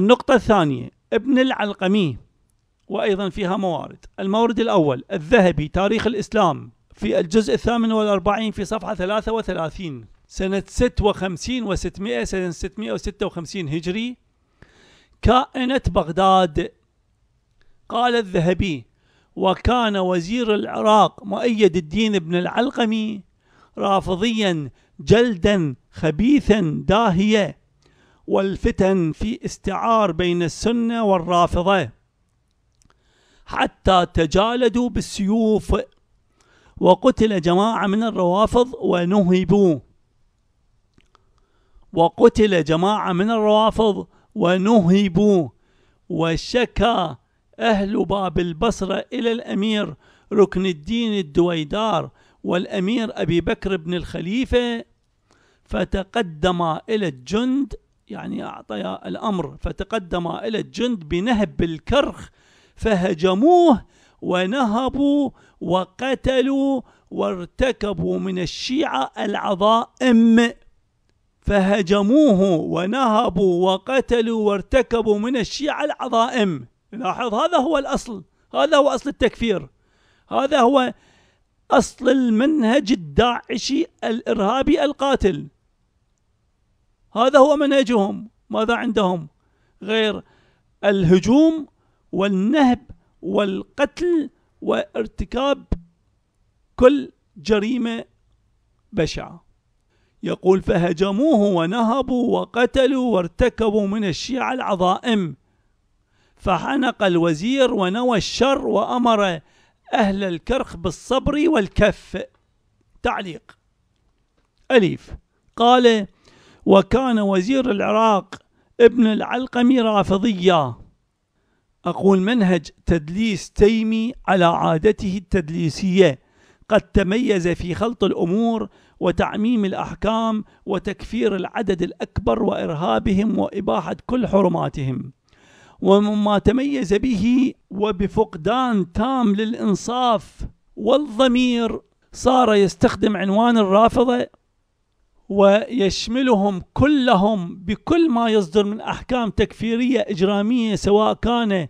النقطة الثانية ابن العلقمي وأيضا فيها موارد المورد الأول الذهبي تاريخ الإسلام في الجزء الثامن والأربعين في صفحة ثلاثة وثلاثين سنة ست وخمسين وستمائة سنة ستمائة وستة وخمسين هجري كائنة بغداد قال الذهبي وكان وزير العراق مؤيد الدين بن العلقمي رافضيا جلدا خبيثا داهية والفتن في استعار بين السنة والرافضة حتى تجالدوا بالسيوف وقتل جماعة من الروافض ونهبوا وقتل جماعة من الروافض ونهبوا وشكى أهل باب البصرة إلى الأمير ركن الدين الدويدار والأمير أبي بكر بن الخليفة فتقدم إلى الجند يعني أعطيا الأمر فتقدم إلى الجند بنهب الكرخ فهجموه ونهبوا وقتلوا وارتكبوا من الشيعة العظائم فهجموه ونهبوا وقتلوا وارتكبوا من الشيعة العظائم لاحظ هذا هو الأصل هذا هو أصل التكفير هذا هو أصل المنهج الداعشي الإرهابي القاتل هذا هو منهجهم ماذا عندهم غير الهجوم والنهب والقتل وارتكاب كل جريمه بشعه يقول فهجموه ونهبوا وقتلوا وارتكبوا من الشيعة العظائم فحنق الوزير ونوى الشر وأمر أهل الكرخ بالصبر والكف تعليق أليف قال وكان وزير العراق ابن العلقمي رافضية أقول منهج تدليس تيمي على عادته التدليسية قد تميز في خلط الأمور وتعميم الأحكام وتكفير العدد الأكبر وإرهابهم وإباحة كل حرماتهم ومما تميز به وبفقدان تام للإنصاف والضمير صار يستخدم عنوان الرافضة ويشملهم كلهم بكل ما يصدر من احكام تكفيريه اجراميه سواء كان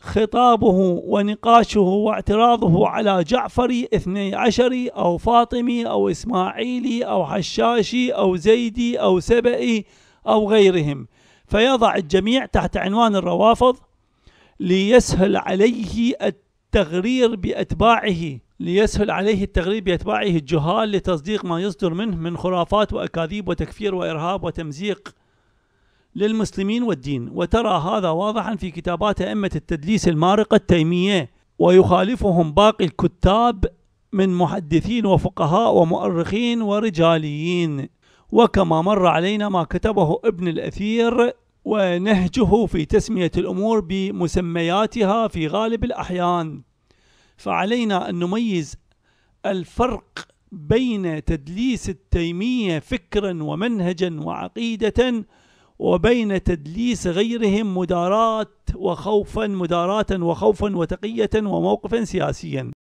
خطابه ونقاشه واعتراضه على جعفري اثني عشري او فاطمي او اسماعيلي او حشاشي او زيدي او سبئي او غيرهم فيضع الجميع تحت عنوان الروافض ليسهل عليه التغرير باتباعه ليسهل عليه التغريب بأتباعه الجهال لتصديق ما يصدر منه من خرافات وأكاذيب وتكفير وإرهاب وتمزيق للمسلمين والدين وترى هذا واضحا في كتابات أئمة التدليس المارقة التيمية ويخالفهم باقي الكتاب من محدثين وفقهاء ومؤرخين ورجاليين وكما مر علينا ما كتبه ابن الأثير ونهجه في تسمية الأمور بمسمياتها في غالب الأحيان فعلينا أن نميز الفرق بين تدليس التيمية فكرا ومنهجا وعقيدة وبين تدليس غيرهم مدارات وخوفا مداراة وخوفا وتقية وموقفا سياسيا